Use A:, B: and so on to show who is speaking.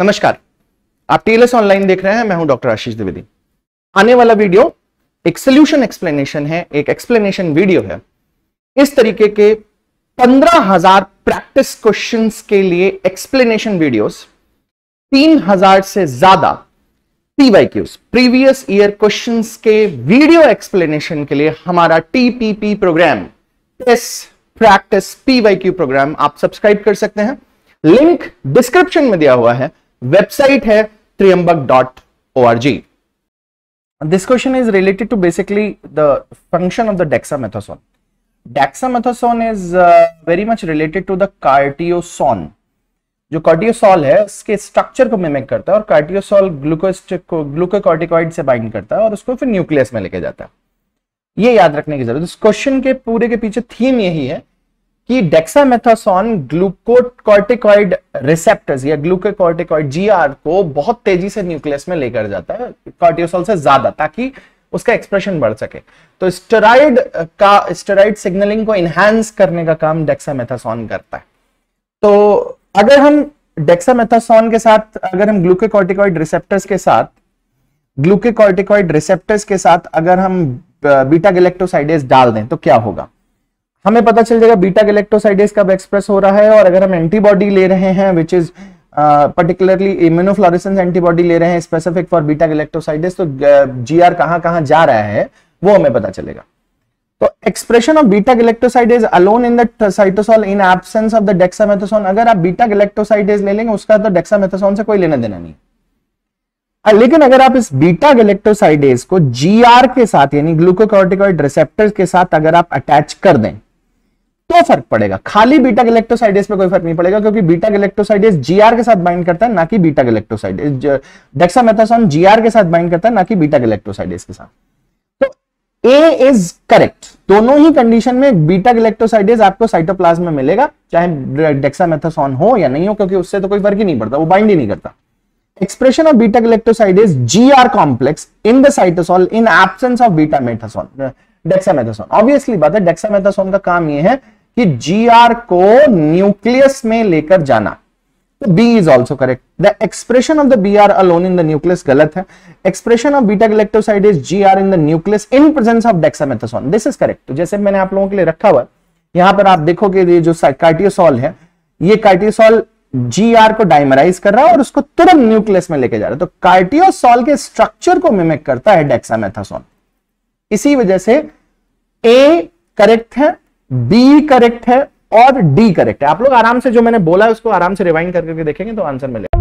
A: नमस्कार आप TLS online देख रहे हैं मैं हूं डॉक्टर आशीष द्विवेदी आने वाला वीडियो एक सोल्यूशन एक्सप्लेनेशन है एक एक्सप्लेनेशन वीडियो है इस तरीके के पंद्रह हजार प्रैक्टिस क्वेश्चन के लिए एक्सप्लेनेशन वीडियोस तीन हजार से ज्यादा पीवाईक्यूज प्रीवियस ईयर क्वेश्चन के वीडियो एक्सप्लेनेशन के लिए हमारा TPP program test practice PYQ program आप सब्सक्राइब कर सकते हैं लिंक डिस्क्रिप्शन में दिया हुआ है वेबसाइट है Triyambak dot O R G question is related to basically the function of the dexamethasone dexamethasone is very much related to the cortisone जो कार्टियोसॉल है उसके स्ट्रक्चर को मिमिक करता है और कार्टियोसॉल ग्लूकोकॉर्टिकॉइड से बाइंड करता है और उसको फिर न्यूक्लियस में लेके जाता है ये याद रखने की जरूरत इस क्वेश्चन के पूरे के पीछे थीम यही है कि डेक्सामेथासोन ग्लूकोकॉर्टिकॉइड रिसेप्टर्स या ग्लूकोकॉर्टिकॉइड जीआर को बहुत तेजी से न्यूक्लियस में लेकर जाता है कॉर्टिसोल से ज्यादा ताकि उसका एक्सप्रेशन बढ़ सके तो स्टेरॉइड का स्टेरॉइड सिग्नलिंग को इनहेंस करने का काम डेक्सामेथासोन करता है तो अगर हम डेक्सामेथासोन के साथ अगर हम ग्लूकोकॉर्टिकॉइड रिसेप्टर्स के साथ ग्लूकोकॉर्टिकॉइड रिसेप्टर्स के साथ अगर हम बीटा गैलेक्टोसाइडेज डाल दें तो क्या होगा हमें पता चल जाएगा बीटा गलेक्टोसाइडेस कब एक्सप्रेस हो रहा है और अगर हम एंटीबॉडी ले रहे हैं which is particularly immunofluorescent antibody ले रहे हैं स्पेसिफिक फॉर बीटा गलेक्टोसाइडेस तो जी uh, आर कहां कहां जा रहा है वो हमें पता चलेगा तो expression of beta galactosidase alone in cytosol in absence of the dexamethasone अगर आप बीटा गलेक्टोसाइडेज ले लेंगे उसका तो डेक्सामेथासोन से कोई लेना देना नहीं लेकिन अगर आप इस बीटा गलेक्टोसाइडेज को जीआर के साथ यानी ग्लूकोकॉर्टिकॉइड रिसेप्टर्स के साथ अगर आप अटैच कर दें तो फर्क पड़ेगा खाली बीटा गलेक्ट्रोसाइडेस पे कोई फर्क नहीं पड़ेगा क्योंकि बीटा गलेक्ट्रोसाइडेस जीआर के साथ बाइंड करता है ना कि बीटा गलेक्टोसाइडेस डेक्सामेथासोन जीआर के साथ बाइंड करता है ना कि बीटा गलेक्ट्रोसाइडेस के साथ तो ए इज करेक्ट दोनों ही कंडीशन में बीटा गलेक्ट्रोसाइडेस आपको साइटोप्लाज्म में मिलेगा चाहे डेक्सामेथासोन हो या नहीं हो क्योंकि उससे तो कोई फर्क ही नहीं पड़ता वो बाइंड ही नहीं करता expression of beta galactosidase GR complex in the cytosol in absence of beta methasone dexamethasone obviously बात है dexamethasone का काम ये है कि आर को न्यूक्लियस में लेकर जाना तो B is also correct the expression of the B R alone in the nucleus गलत है expression of beta galactoside is G R in the nucleus in presence of dexamethasone this is correct तो जैसे मैंने आप लोगों के लिए रखा हुआ यहां पर आप देखोगे कि जो कार्टियोसॉल है ये कार्टियोसॉल जी आर को डायमराइज कर रहा है और उसको तुरंत न्यूक्लियस में लेके जा रहा है तो कार्टियोसॉल के स्ट्रक्चर को मिमिक करता है डेक्सामेथासोन इसी वजह से ए करेक्ट है बी करेक्ट है और डी करेक्ट है आप लोग आराम से जो मैंने बोला है उसको आराम से रिवाइंड करके देखेंगे तो आंसर मिलेगा